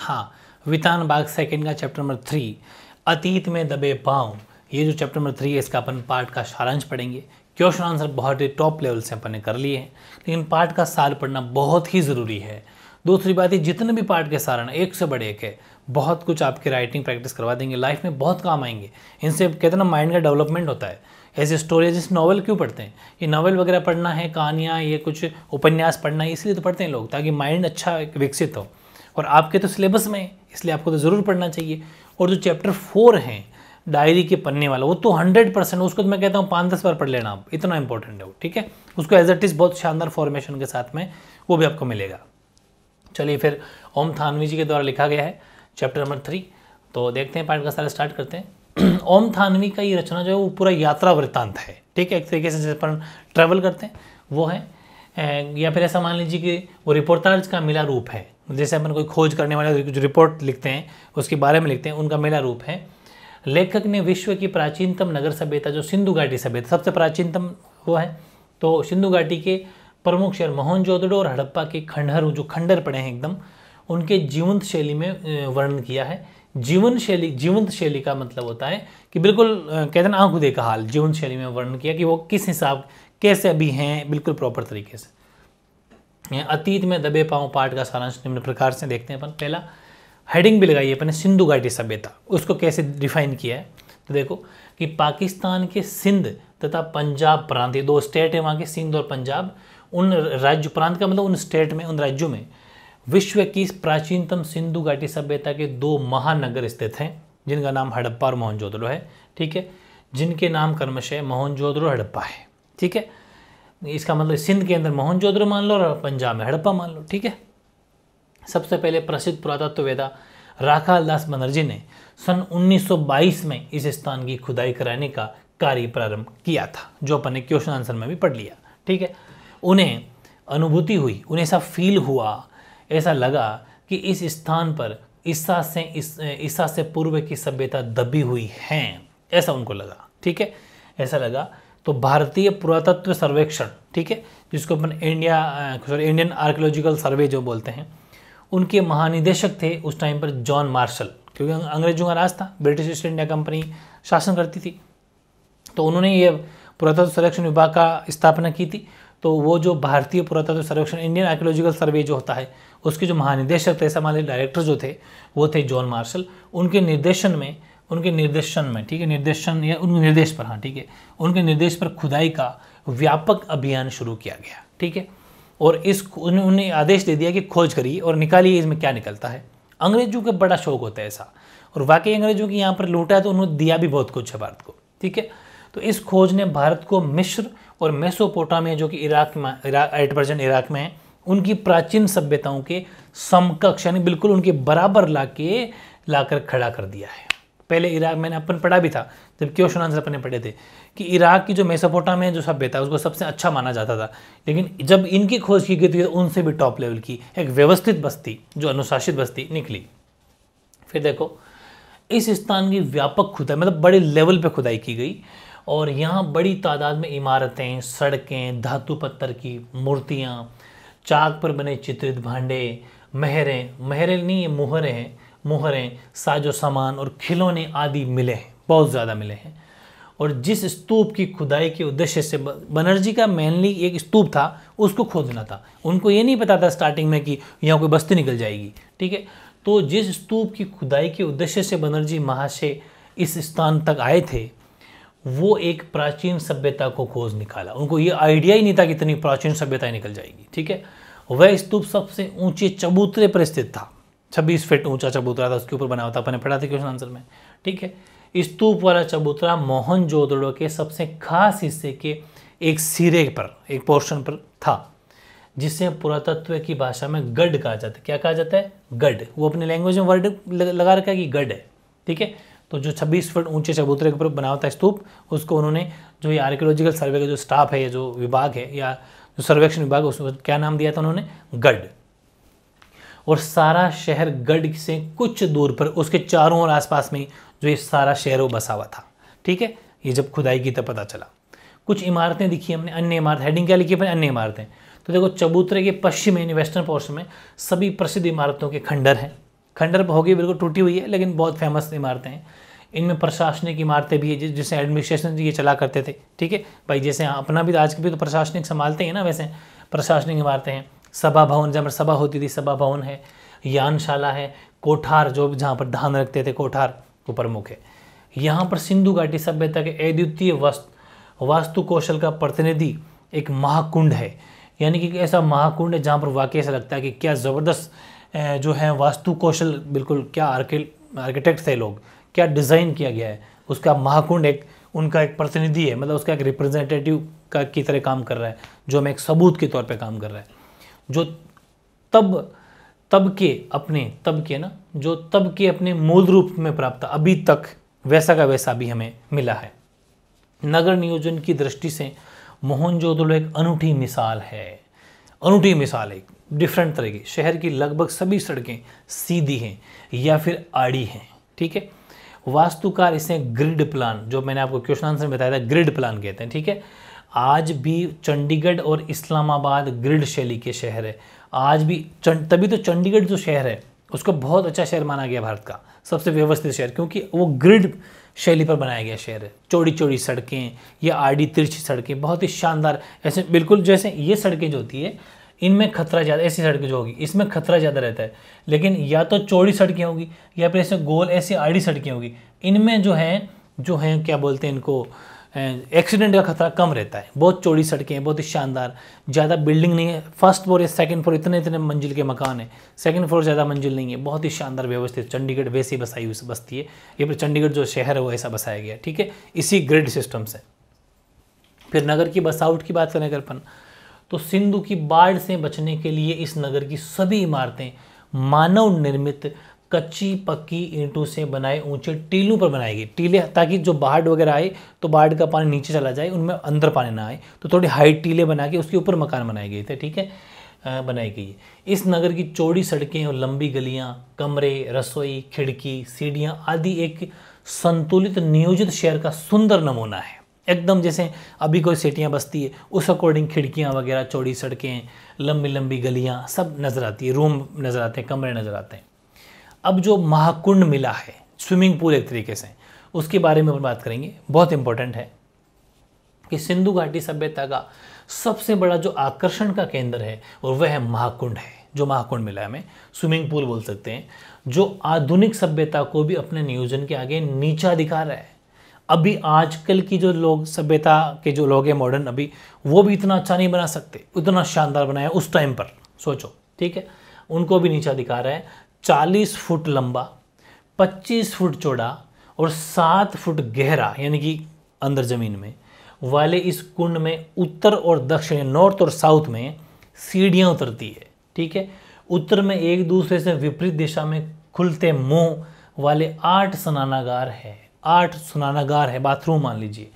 हाँ वितान बाग सेकेंड का चैप्टर नंबर थ्री अतीत में दबे पाँव ये जो चैप्टर नंबर थ्री है इसका अपन पार्ट का सारांश पढ़ेंगे क्वेश्चन आंसर बहुत ही टॉप लेवल से अपन ने कर लिए हैं लेकिन पार्ट का सार पढ़ना बहुत ही ज़रूरी है दूसरी बात है जितने भी पार्ट के सारण एक से बड़े एक है बहुत कुछ आपकी राइटिंग प्रैक्टिस करवा देंगे लाइफ में बहुत काम आएंगे इनसे कहते हैं ना माइंड का डेवलपमेंट होता है ऐसे स्टोरी जिस नॉवल क्यों पढ़ते हैं ये नॉवल वगैरह पढ़ना है कहानियाँ ये कुछ उपन्यास पढ़ना है इसलिए तो पढ़ते हैं लोग ताकि माइंड अच्छा विकसित हो और आपके तो सिलेबस में है इसलिए आपको तो ज़रूर पढ़ना चाहिए और जो चैप्टर फोर हैं डायरी के पन्ने वाला वो तो हंड्रेड परसेंट उसको तो मैं कहता हूँ पाँच दस बार पढ़ लेना आप इतना इंपॉर्टेंट है वो ठीक है उसको एज एट इज़ बहुत शानदार फॉर्मेशन के साथ में वो भी आपको मिलेगा चलिए फिर ओम थानवी जी के द्वारा लिखा गया है चैप्टर नंबर थ्री तो देखते हैं पाठ का सारा स्टार्ट करते हैं ओम थानवी का ये रचना जो है वो पूरा यात्रा वृत्तांत है ठीक है एक तरीके से जिस पर ट्रैवल करते हैं वो है या फिर ऐसा मान लीजिए कि वो रिपोर्टार्ज का मिला रूप है जैसे अपन कोई खोज करने वाले जो रिपोर्ट लिखते हैं उसके बारे में लिखते हैं उनका मेला रूप है लेखक ने विश्व की प्राचीनतम नगर सभ्यता जो सिंधु घाटी सभ्यता सबसे प्राचीनतम वो है तो सिंधु घाटी के प्रमुख शहर मोहनजोदड़ो और हड़प्पा के खंडहर जो खंडर पड़े हैं एकदम उनके जीवंत शैली में वर्णन किया है जीवन शैली जीवंत शैली का मतलब होता है कि बिल्कुल कहते हैं आंखों देखा हाल जीवन शैली में वर्णन किया कि वो किस हिसाब कैसे अभी हैं बिल्कुल प्रॉपर तरीके से अतीत में दबे पाँव पाठ का सारांश निम्न प्रकार से देखते हैं अपन पहला हेडिंग भी लगाई है अपने सिंधु घाटी सभ्यता उसको कैसे डिफाइन किया है तो देखो कि पाकिस्तान के सिंध तथा पंजाब प्रांत ये दो स्टेट हैं वहाँ के सिंध और पंजाब उन राज्य प्रांत का मतलब उन स्टेट में उन राज्यों में विश्व की प्राचीनतम सिंधु घाटी सभ्यता के दो महानगर स्थित हैं जिनका नाम हड़प्पा और मोहनजोदड़ो है ठीक है जिनके नाम क्रमशः मोहनजोदड़ो हड़प्पा है ठीक है इसका मतलब सिंध के अंदर मोहनजोदड़ो मान लो और पंजाब में हड़प्पा मान लो ठीक है सबसे पहले प्रसिद्ध पुरातत्ववेदा राखाल दास बनर्जी ने सन 1922 में इस स्थान की खुदाई कराने का कार्य प्रारंभ किया था जो अपन ने क्वेश्चन आंसर में भी पढ़ लिया ठीक है उन्हें अनुभूति हुई उन्हें ऐसा फील हुआ ऐसा लगा कि इस स्थान पर ईसा से ईसा से पूर्व की सभ्यता दबी हुई है ऐसा उनको लगा ठीक है ऐसा लगा तो भारतीय पुरातत्व सर्वेक्षण ठीक है जिसको अपन India sorry Indian archaeological survey जो बोलते हैं उनके महानिदेशक थे उस टाइम पर जॉन मार्शल क्योंकि अंग्रेजों का राज था ब्रिटिश ईस्ट इंडिया कंपनी शासन करती थी तो उन्होंने ये पुरातत्व सर्वेक्षण विभाग का स्थापना की थी तो वो जो भारतीय पुरातत्व सर्वेक्षण इंडियन आर्कोलॉजिकल सर्वे जो होता है उसके जो महानिदेशक थे समाज डायरेक्टर जो थे वो थे जॉन मार्शल उनके निर्देशन में उनके निर्देशन में ठीक है निर्देशन या उनके निर्देश पर हाँ ठीक है उनके निर्देश पर खुदाई का व्यापक अभियान शुरू किया गया ठीक है और इस उन्होंने आदेश दे दिया कि खोज करिए और निकालिए इसमें क्या निकलता है अंग्रेजों का बड़ा शौक होता है ऐसा और वाकई अंग्रेजों की यहाँ पर लूटा है तो उन्होंने दिया भी बहुत कुछ है भारत को ठीक है तो इस खोज ने भारत को मिश्र और मेसोपोटामिया जो कि इराक में इराक एट प्रजेंट इराक में है उनकी प्राचीन सभ्यताओं के समकक्ष यानी बिल्कुल उनके बराबर लाके लाकर खड़ा कर दिया है पहले इराक मैंने अपन पढ़ा भी था जब क्वेश्चन आंसर अपने पढ़े थे कि इराक की जो मेसोपोटा में जो सभ्य है उसको सबसे अच्छा माना जाता था लेकिन जब इनकी खोज की गई तो उनसे भी टॉप लेवल की एक व्यवस्थित बस्ती जो अनुशासित बस्ती निकली फिर देखो इस स्थान की व्यापक खुदाई मतलब बड़े लेवल पर खुदाई की गई और यहाँ बड़ी तादाद में इमारतें सड़कें धातु पत्थर की मूर्तियाँ चाक पर बने चित्रित भांडे महरें महरें नहीं ये मुहरें हैं मोहरें साजो सामान और खिलौने आदि मिले हैं बहुत ज़्यादा मिले हैं और जिस स्तूप की खुदाई के उद्देश्य से बनर्जी का मेनली एक स्तूप था उसको खोदना था उनको ये नहीं पता था स्टार्टिंग में कि यहाँ कोई बस्ती निकल जाएगी ठीक है तो जिस स्तूप की खुदाई के उद्देश्य से बनर्जी महाशय इस स्थान तक आए थे वो एक प्राचीन सभ्यता को खोज निकाला उनको ये आइडिया ही नहीं था कि इतनी प्राचीन सभ्यता निकल जाएगी ठीक है वह स्तूप सबसे ऊंचे चबूतरे पर स्थित था छब्बीस फिट ऊंचा चबूतरा था उसके ऊपर बना हुआ था अपने पढ़ा था क्वेश्चन आंसर में ठीक है स्तूप वाला चबूतरा मोहनजोदड़ो के सबसे खास हिस्से के एक सिरे पर एक पोर्शन पर था जिसे पुरातत्व की भाषा में गढ़ कहा जाता है क्या कहा जाता है गढ़ वो अपने लैंग्वेज में वर्ड लगा रखा है कि गढ़ है ठीक है तो जो 26 फुट ऊंचे चबूतरे के ऊपर बना हुआ था स्तूप उसको उन्होंने जो ये आर्कियोलॉजिकल सर्वे का जो स्टाफ है या जो विभाग है या जो सर्वेक्षण विभाग है उसको क्या नाम दिया था उन्होंने गढ़ और सारा शहर गढ़ से कुछ दूर पर उसके चारों और आसपास में जो ये सारा शहर वो बसा हुआ था ठीक है ये जब खुदाई की तब पता चला कुछ इमारतें दिखी हमने अन्य इमारत हेडिंग क्या लिखी अपने अन्य इमारतें तो देखो चबूतरे के पश्चिम यानी वेस्टर्न पोर्शन में सभी प्रसिद्ध इमारतों के खंडर हैं खंडर होगी बिल्कुल टूटी हुई है लेकिन बहुत फेमस इमारतें हैं इनमें प्रशासनिक इमारतें भी है जिसे एडमिनिस्ट्रेशन ये चला करते थे ठीक है भाई जैसे अपना भी आज के भी तो प्रशासनिक संभालते हैं ना वैसे प्रशासनिक इमारतें हैं सभा भवन जहाँ पर सभा होती थी सभा भवन है यानशाला है कोठार जो जहाँ पर धान रखते थे कोठार वो प्रमुख है यहाँ पर सिंधु घाटी सभ्यता के अद्वितीय वस्तु वास्तु कौशल का प्रतिनिधि एक महाकुंड है यानी कि ऐसा महाकुंड है जहाँ पर वाकई ऐसा लगता है कि क्या ज़बरदस्त जो है वास्तु कौशल बिल्कुल क्या आर्के आर्किटेक्ट थे लोग क्या डिज़ाइन किया गया है उसका महाकुंड एक उनका एक प्रतिनिधि है मतलब उसका एक रिप्रेजेंटेटिव का की तरह काम कर रहा है जो हमें एक सबूत के तौर पे काम कर रहा है जो तब तब के अपने तब के ना जो तब के अपने मूल रूप में प्राप्त अभी तक वैसा का वैसा भी हमें मिला है नगर नियोजन की दृष्टि से मोहनजोदड़ो एक अनूठी मिसाल है अनूठी मिसाल एक डिफरेंट तरह की शहर की लगभग सभी सड़कें सीधी हैं या फिर आड़ी हैं ठीक है वास्तुकार इसे ग्रिड प्लान जो मैंने आपको क्वेश्चन आंसर में बताया था ग्रिड प्लान कहते हैं ठीक है आज भी चंडीगढ़ और इस्लामाबाद ग्रिड शैली के शहर है आज भी तभी तो चंडीगढ़ जो शहर है उसको बहुत अच्छा शहर माना गया भारत का सबसे व्यवस्थित शहर क्योंकि वो ग्रिड शैली पर बनाया गया शहर है चौड़ी चौड़ी सड़कें या आड़ी तिरछी सड़कें बहुत ही शानदार ऐसे बिल्कुल जैसे ये सड़कें जो होती है इनमें खतरा ज़्यादा ऐसी सड़कें जो होगी इसमें खतरा ज़्यादा रहता है लेकिन या तो चौड़ी सड़कें होगी या फिर ऐसे गोल ऐसी आड़ी सड़कें होगी इनमें जो हैं जो हैं क्या बोलते हैं इनको एक्सीडेंट का खतरा कम रहता है बहुत चौड़ी सड़कें हैं बहुत ही शानदार ज़्यादा बिल्डिंग नहीं है फर्स्ट फ्लोर या सेकंड फ्लोर इतने इतने मंजिल के मकान है सेकंड फ्लोर ज़्यादा मंजिल नहीं है बहुत ही शानदार व्यवस्थित चंडीगढ़ वैसे ही बसाई हुई बसती है ये फिर चंडीगढ़ जो शहर है वो ऐसा बसाया गया ठीक है इसी ग्रिड सिस्टम से फिर नगर की बसावट की बात करें अगर अपन तो सिंधु की बाढ़ से बचने के लिए इस नगर की सभी इमारतें मानव निर्मित कच्ची पक्की ईंटों से बनाए ऊंचे टीलों पर बनाएगी टीले ताकि जो बाढ़ वगैरह आए तो बाढ़ का पानी नीचे चला जाए उनमें अंदर पानी ना आए तो थोड़ी हाई टीले बना के उसके ऊपर मकान बनाए गए थे ठीक है बनाई गई है इस नगर की चौड़ी सड़कें और लंबी गलियां कमरे रसोई खिड़की सीढ़ियां आदि एक संतुलित नियोजित शहर का सुंदर नमूना है एकदम जैसे अभी कोई सिटियाँ बसती है उस अकॉर्डिंग खिड़कियाँ वगैरह चौड़ी सड़कें लंबी लंबी गलियाँ सब नज़र आती है रूम नज़र आते हैं कमरे नज़र आते हैं अब जो महाकुंड मिला है स्विमिंग पूल एक तरीके से उसके बारे में अपन बात करेंगे बहुत इंपॉर्टेंट है कि सिंधु घाटी सभ्यता का सबसे बड़ा जो आकर्षण का केंद्र है और वह है महाकुंड है जो महाकुंड मिला है हमें स्विमिंग पूल बोल सकते हैं जो आधुनिक सभ्यता को भी अपने नियोजन के आगे नीचा दिखा रहा है अभी आजकल की जो लोग सभ्यता के जो लोग हैं मॉडर्न अभी वो भी इतना अच्छा नहीं बना सकते उतना शानदार बनाया उस टाइम पर सोचो ठीक है उनको भी नीचा दिखा रहा है 40 फुट लंबा 25 फुट चौड़ा और 7 फुट गहरा यानी कि अंदर ज़मीन में वाले इस कुंड में उत्तर और दक्षिण नॉर्थ और साउथ में सीढ़ियाँ उतरती है ठीक है उत्तर में एक दूसरे से विपरीत दिशा में खुलते मुंह वाले आठ स्नानागार है आठ स्नानागार है बाथरूम मान लीजिए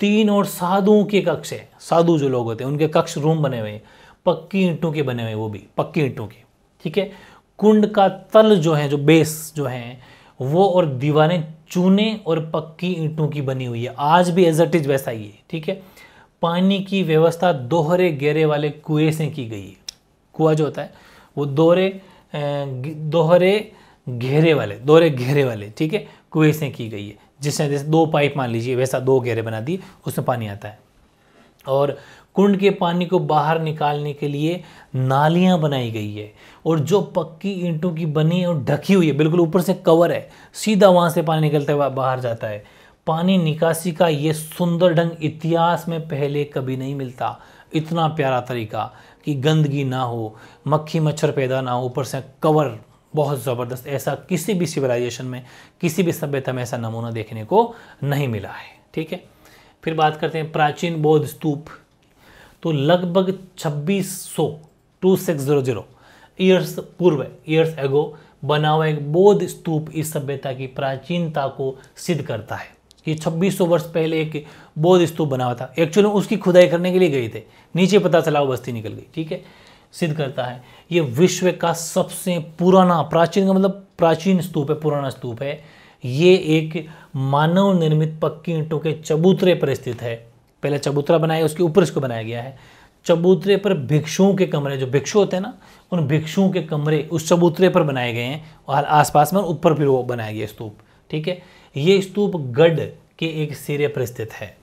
तीन और साधुओं के कक्ष है साधु जो लोग होते हैं उनके कक्ष रूम बने हुए हैं पक्की ईंटों के बने हुए वो भी पक्की ईंटों के ठीक है कुंड का तल जो है जो बेस जो है वो और दीवारें चूने और पक्की ईंटों की बनी हुई है आज भी एज इज वैसा ही है ठीक है पानी की व्यवस्था दोहरे घेरे वाले कुएं से की गई है कुआ जो होता है वो दोहरे दोहरे घेरे वाले दोहरे घेरे वाले ठीक है कुएं से की गई है जिसने जैसे दो पाइप मान लीजिए वैसा दो घेरे बना दिए उसमें पानी आता है और कुंड के पानी को बाहर निकालने के लिए नालियाँ बनाई गई है और जो पक्की ईंटों की बनी और ढकी हुई है बिल्कुल ऊपर से कवर है सीधा वहाँ से पानी निकलते हुआ बाहर जाता है पानी निकासी का ये सुंदर ढंग इतिहास में पहले कभी नहीं मिलता इतना प्यारा तरीका कि गंदगी ना हो मक्खी मच्छर पैदा ना हो ऊपर से कवर बहुत ज़बरदस्त ऐसा किसी भी सिविलाइजेशन में किसी भी सभ्यता में ऐसा नमूना देखने को नहीं मिला है ठीक है फिर बात करते हैं प्राचीन बौद्ध स्तूप तो लगभग 2600 जीरो ईयर्स पूर्व ईयर्स एगो बना हुआ एक बौद्ध स्तूप इस सभ्यता की प्राचीनता को सिद्ध करता है कि 2600 वर्ष पहले एक बौद्ध स्तूप बना हुआ था एक्चुअली उसकी खुदाई करने के लिए गए थे नीचे पता चला वो बस्ती निकल गई ठीक है सिद्ध करता है ये विश्व का सबसे पुराना प्राचीन का मतलब प्राचीन स्तूप है पुराना स्तूप है ये एक मानव निर्मित पक्की ईंटों के चबूतरे पर स्थित है पहले चबूतरा बनाया उसके ऊपर इसको बनाया गया है चबूतरे पर भिक्षुओं के कमरे जो भिक्षु होते हैं ना उन भिक्षुओं के कमरे उस चबूतरे पर बनाए गए हैं और आसपास में ऊपर फिर वो बनाया गया स्तूप ठीक है ये स्तूप गढ़ के एक सिरे पर स्थित है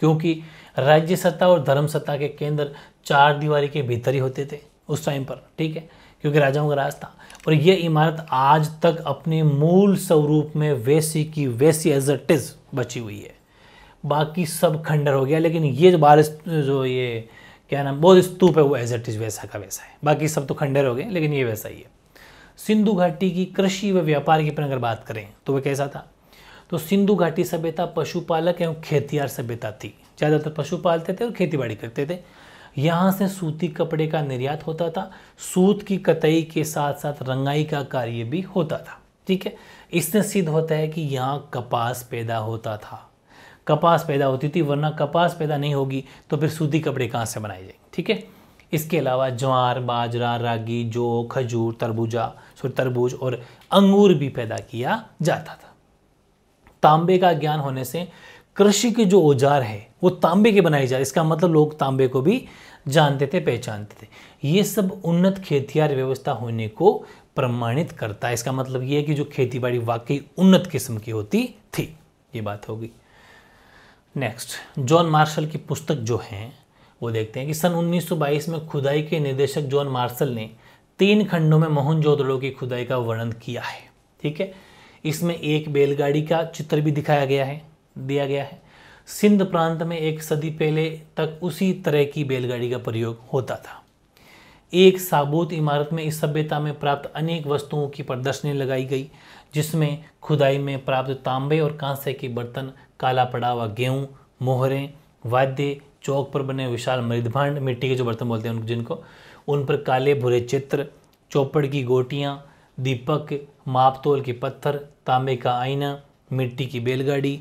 क्योंकि राज्य सत्ता और धर्म सत्ता के केंद्र चार दीवारी के भीतर ही होते थे उस टाइम पर ठीक है क्योंकि राजाओं का राज था और यह इमारत आज तक अपने मूल स्वरूप में वैसी की वैसी एज इट इज़ बची हुई है बाकी सब खंडर हो गया लेकिन ये जो बारिश जो ये क्या नाम बहुत स्तूप है वो एज एट इज वैसा का वैसा है बाकी सब तो खंडर हो गए लेकिन ये वैसा ही है सिंधु घाटी की कृषि व व्यापार की पर अगर बात करें तो वह कैसा था तो सिंधु घाटी सभ्यता पशुपालक एवं खेतियार सभ्यता थी ज़्यादातर पशु पालते थे और खेती करते थे यहाँ से सूती कपड़े का निर्यात होता था सूत की कतई के साथ साथ रंगाई का कार्य भी होता था ठीक है इससे सिद्ध होता है कि यहाँ कपास पैदा होता था कपास पैदा होती थी वरना कपास पैदा नहीं होगी तो फिर सूती कपड़े कहाँ से बनाए जाएंगे ठीक है इसके अलावा ज्वार बाजरा रागी जो खजूर तरबूजा सॉरी तरबूज और अंगूर भी पैदा किया जाता था तांबे का ज्ञान होने से कृषि के जो औजार है वो तांबे के बनाए जा इसका मतलब लोग तांबे को भी जानते थे पहचानते थे ये सब उन्नत खेतियार व्यवस्था होने को प्रमाणित करता है इसका मतलब ये है कि जो खेती बाड़ी वाकई उन्नत किस्म की होती थी ये बात होगी नेक्स्ट जॉन मार्शल की पुस्तक जो है वो देखते हैं कि सन 1922 में खुदाई के निदेशक जॉन मार्शल ने तीन खंडों में मोहनजोदड़ो की खुदाई का वर्णन किया है ठीक है इसमें एक बैलगाड़ी का चित्र भी दिखाया गया है दिया गया है सिंध प्रांत में एक सदी पहले तक उसी तरह की बैलगाड़ी का प्रयोग होता था एक साबूत इमारत में इस सभ्यता में प्राप्त अनेक वस्तुओं की प्रदर्शनी लगाई गई जिसमें खुदाई में प्राप्त तांबे और कांसे के बर्तन काला पड़ा हुआ गेहूँ मोहरें वाद्य चौक पर बने विशाल मृदभांड मिट्टी के जो बर्तन बोलते हैं उन जिनको उन पर काले भुरे चित्र चौपड़ की गोटियाँ दीपक मापतोल के पत्थर तांबे का आईना मिट्टी की बैलगाड़ी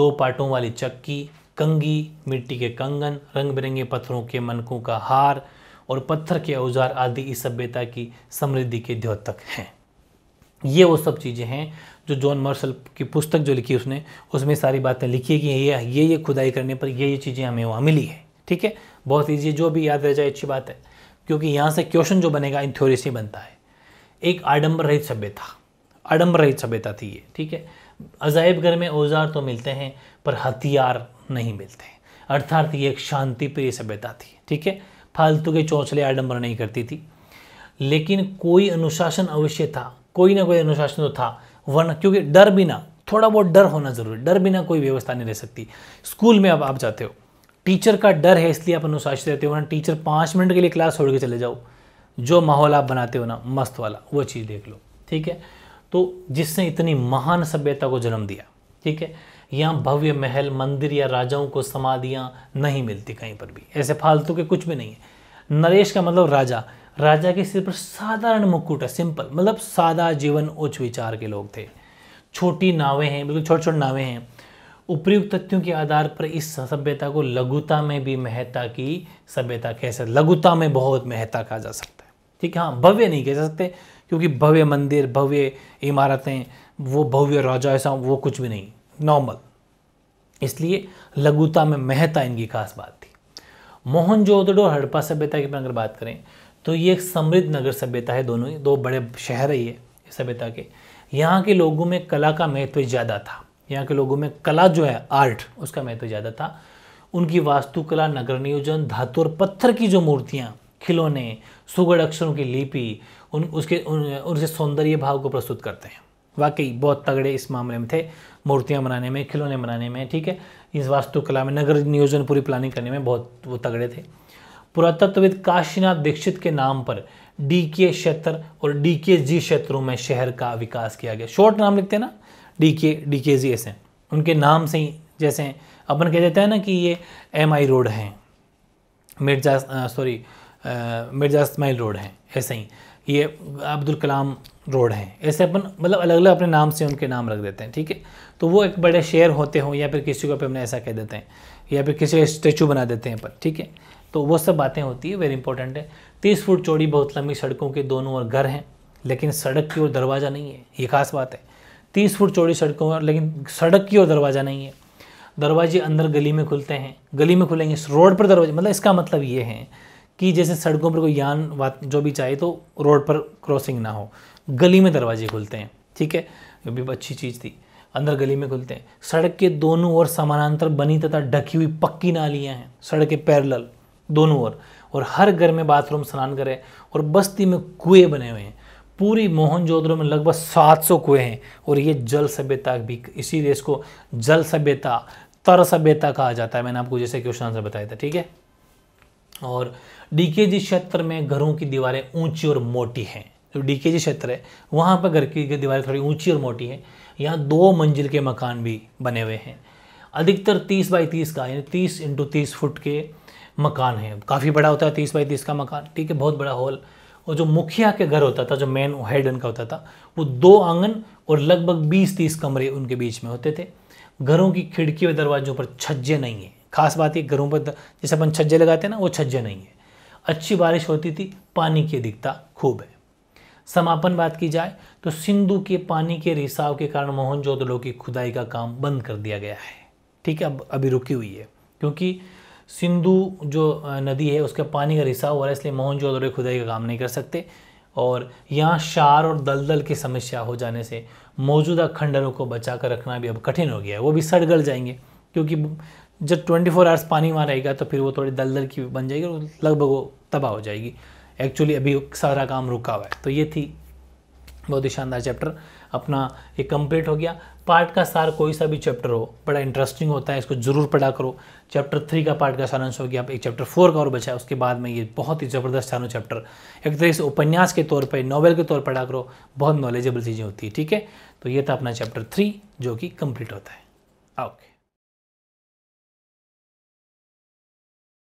दो पाटों वाली चक्की कंगी मिट्टी के कंगन रंग बिरंगे पत्थरों के मनकों का हार और पत्थर के औजार आदि इस सभ्यता की समृद्धि के द्योतक हैं ये वो सब चीज़ें हैं जो जॉन मार्शल की पुस्तक जो लिखी उसने उसमें सारी बातें लिखी है कि ये ये ये खुदाई करने पर ये ये चीज़ें हमें वहाँ मिली है ठीक है बहुत ईजी जो भी याद रह जाए अच्छी बात है क्योंकि यहाँ से क्वेश्चन जो बनेगा इन थ्योरी से बनता है एक आडम्बर रहित सभ्यता आडम्बर रहित सभ्यता थी ये ठीक है अजायब घर में औजार तो मिलते हैं पर हथियार नहीं मिलते अर्थात ये एक शांति प्रिय सभ्यता थी ठीक है फालतू के चौचले आडम्बर नहीं करती थी लेकिन कोई अनुशासन अवश्य था कोई ना कोई अनुशासन तो था वरना क्योंकि डर बिना थोड़ा बहुत डर होना ज़रूरी डर बिना कोई व्यवस्था नहीं रह सकती स्कूल में अब आप जाते हो टीचर का डर है इसलिए आप अनुशासित रहते हो वरना टीचर पाँच मिनट के लिए क्लास छोड़ के चले जाओ जो माहौल आप बनाते हो ना मस्त वाला वो चीज़ देख लो ठीक है तो जिसने इतनी महान सभ्यता को जन्म दिया ठीक है यहाँ भव्य महल मंदिर या राजाओं को समाधियाँ नहीं मिलती कहीं पर भी ऐसे फालतू के कुछ भी नहीं है नरेश का मतलब राजा राजा के सिर पर साधारण मुकुट है सिंपल मतलब सादा जीवन उच्च विचार के लोग थे छोटी नावें हैं बिल्कुल छोटे छोटे नावें हैं उपयुक्त तथ्यों के आधार पर इस सभ्यता को लघुता में भी महत्ता की सभ्यता कह सकते लघुता में बहुत महत्ता कहा जा सकता है ठीक है हाँ भव्य नहीं कह सकते क्योंकि भव्य मंदिर भव्य इमारतें वो भव्य राजा ऐसा वो कुछ भी नहीं नॉर्मल इसलिए लघुता में महत्ता इनकी खास बात थी मोहनजोदड़ो हड़प्पा सभ्यता की अगर बात करें तो ये एक समृद्ध नगर सभ्यता है दोनों दो बड़े शहर है ये सभ्यता के यहाँ के लोगों में कला का महत्व ज़्यादा था यहाँ के लोगों में कला जो है आर्ट उसका महत्व ज़्यादा था उनकी वास्तुकला नगर नियोजन धातु और पत्थर की जो मूर्तियाँ खिलौने सुगढ़ अक्षरों की लिपि उन उसके उन, उनसे सौंदर्य भाव को प्रस्तुत करते हैं वाकई बहुत तगड़े इस मामले में थे मूर्तियाँ बनाने में खिलौने बनाने में ठीक है इस वास्तुकला में नगर नियोजन पूरी प्लानिंग करने में बहुत वो तगड़े थे पुरातत्वविद काशीनाथ दीक्षित के नाम पर डी के क्षेत्र और डी के जी क्षेत्रों में शहर का विकास किया गया शॉर्ट नाम लिखते हैं ना डी के डी के जी ऐसे उनके नाम से ही जैसे अपन कह देते हैं ना कि ये एम आई रोड हैं मिर्जा सॉरी मिर्जा इसमाइल रोड हैं ऐसे ही ये अब्दुल कलाम रोड हैं ऐसे अपन मतलब अलग अलग अपने नाम से उनके नाम रख देते हैं ठीक है तो वो एक बड़े शेयर होते हों या फिर किसी को पे अपने ऐसा कह देते हैं या फिर किसी का स्टेचू बना देते हैं अपन ठीक है तो वो सब बातें होती है वेरी इंपॉर्टेंट है तीस फुट चौड़ी बहुत लंबी सड़कों के दोनों ओर घर हैं लेकिन सड़क की ओर दरवाज़ा नहीं है ये खास बात है तीस फुट चौड़ी सड़कों और लेकिन सड़क की ओर दरवाज़ा नहीं है दरवाजे अंदर गली में खुलते हैं गली में खुलेंगे रोड पर दरवाजे मतलब इसका मतलब ये है कि जैसे सड़कों पर कोई यान जो भी चाहे तो रोड पर क्रॉसिंग ना हो गली में दरवाजे खुलते हैं ठीक है ये भी अच्छी चीज़ थी अंदर गली में खुलते हैं सड़क के दोनों ओर समानांतर बनी तथा ढकी हुई पक्की नालियाँ हैं सड़क के पैरल दोनों ओर और हर घर में बाथरूम स्नान करें और बस्ती में कुएं बने हुए हैं पूरी मोहनजोदड़ो में लगभग 700 कुएं हैं और ये जल सभ्यता भी इसी देश को जल सभ्यता तर सभ्यता कहा जाता है मैंने आपको जैसे क्वेश्चन आंसर बताया था ठीक है और जी क्षेत्र में घरों की दीवारें ऊंची और मोटी हैं जो जी क्षेत्र है वहाँ पर घर की दीवारें थोड़ी ऊंची और मोटी हैं यहाँ दो मंजिल के मकान भी बने हुए हैं अधिकतर 30 बाई 30 का यानी 30 इंटू तीस फुट के मकान है काफ़ी बड़ा होता है तीस बाई तीस का मकान ठीक है बहुत बड़ा हॉल और जो मुखिया के घर होता था जो मेन हेड उनका होता था वो दो आंगन और लगभग बीस तीस कमरे उनके बीच में होते थे घरों की खिड़की और दरवाजों पर छज्जे नहीं है खास बात ये घरों पर जैसे अपन छज्जे लगाते हैं ना वो छज्जे नहीं है अच्छी बारिश होती थी पानी की अधिकता खूब है समापन बात की जाए तो सिंधु के पानी के रिसाव के कारण मोहनजोदड़ो की खुदाई का काम बंद कर दिया गया है ठीक है अब अभी रुकी हुई है क्योंकि सिंधु जो नदी है उसके पानी का रिसाव हो रहा है इसलिए मोहन मोहनजोदड़ो खुदाई का काम नहीं कर सकते और यहाँ शार और दलदल की समस्या हो जाने से मौजूदा खंडरों को बचा कर रखना भी अब कठिन हो गया है वो भी सड़ गल जाएंगे क्योंकि जब 24 फोर आवर्स पानी वहाँ रहेगा तो फिर वो थोड़ी दलदल की बन जाएगी और लगभग वो तबाह हो जाएगी एक्चुअली अभी सारा काम रुका हुआ है तो ये थी बहुत ही शानदार चैप्टर अपना ये कंप्लीट हो गया पार्ट का सार कोई सा भी चैप्टर हो बड़ा इंटरेस्टिंग होता है इसको ज़रूर पढ़ा करो चैप्टर थ्री का पार्ट का सारांश हो गया अब एक चैप्टर फोर का और बचा है उसके बाद में ये बहुत ही ज़बरदस्त सारो चैप्टर एक तरह से उपन्यास के तौर पर नॉवल के तौर पर पढ़ा करो बहुत नॉलेजेबल चीज़ें होती है ठीक है तो ये था अपना चैप्टर थ्री जो कि कंप्लीट होता है ओके